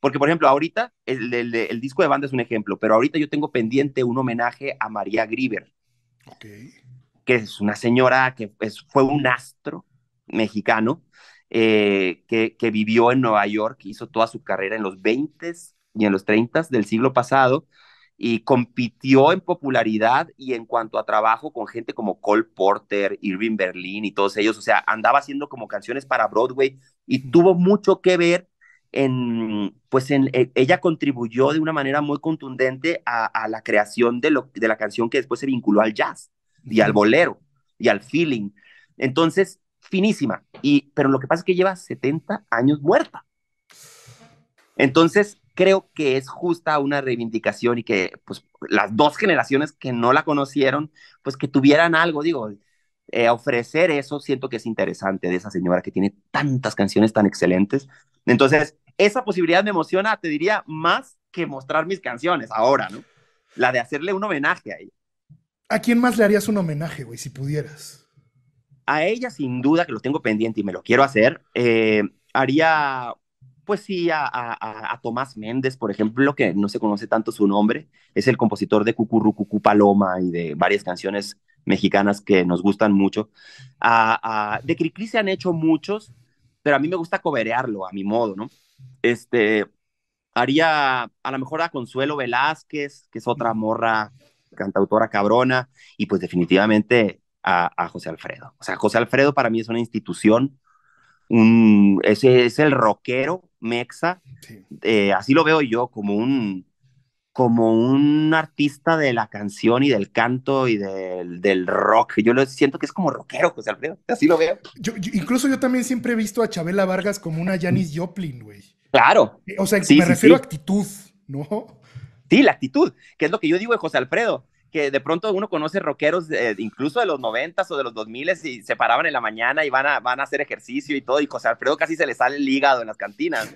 Porque, por ejemplo, ahorita el, disco de banda es un ejemplo, pero ahorita yo tengo pendiente un homenaje a María Grieber, que es una señora que fue un astro mexicano eh, que, que, vivió en Nueva York, hizo toda su carrera en los 20s y en los 30s del siglo pasado y compitió en popularidad y en cuanto a trabajo con gente como Cole Porter, Irving Berlin y todos ellos. O sea, andaba haciendo como canciones para Broadway y tuvo mucho que ver en, pues en, eh, ella contribuyó de una manera muy contundente a, la creación de, de la canción que después se vinculó al jazz y al bolero y al feeling. Entonces, finísima. Y, pero lo que pasa es que lleva 70 años muerta. Entonces, creo que es justa una reivindicación y que pues, las dos generaciones que no la conocieron, pues que tuvieran algo, digo, eh, ofrecer eso siento que es interesante de esa señora que tiene tantas canciones tan excelentes. Entonces, esa posibilidad me emociona, te diría, más que mostrar mis canciones ahora, ¿no? La de hacerle un homenaje a ella. ¿A quién más le harías un homenaje, güey, si pudieras? A ella, sin duda, que lo tengo pendiente y me lo quiero hacer. Eh, haría, pues sí, a, Tomás Méndez, por ejemplo, que no se conoce tanto su nombre. Es el compositor de Cucurru Cucú Paloma y de varias canciones mexicanas que nos gustan mucho. A, de Cricri se han hecho muchos, pero a mí me gusta coberearlo a mi modo, ¿no? Este, haría a lo mejor a Consuelo Velázquez, que es otra morra cantautora cabrona, y pues definitivamente a, José Alfredo. O sea, José Alfredo para mí es una institución, un, es, es el rockero mexa, eh, así lo veo yo, como un, como un artista de la canción y del canto y del, del, rock. Yo lo siento que es como rockero, José Alfredo. Así lo veo. Yo, incluso yo también siempre he visto a Chabela Vargas como una Janis Joplin, güey. Claro. Eh, o sea, me refiero a actitud, ¿no? Sí, la actitud, que es lo que yo digo de José Alfredo, que de pronto uno conoce rockeros eh, incluso de los noventas o de los dos miles y se paraban en la mañana y van a, van a hacer ejercicio y todo, y José Alfredo casi se le sale el hígado en las cantinas.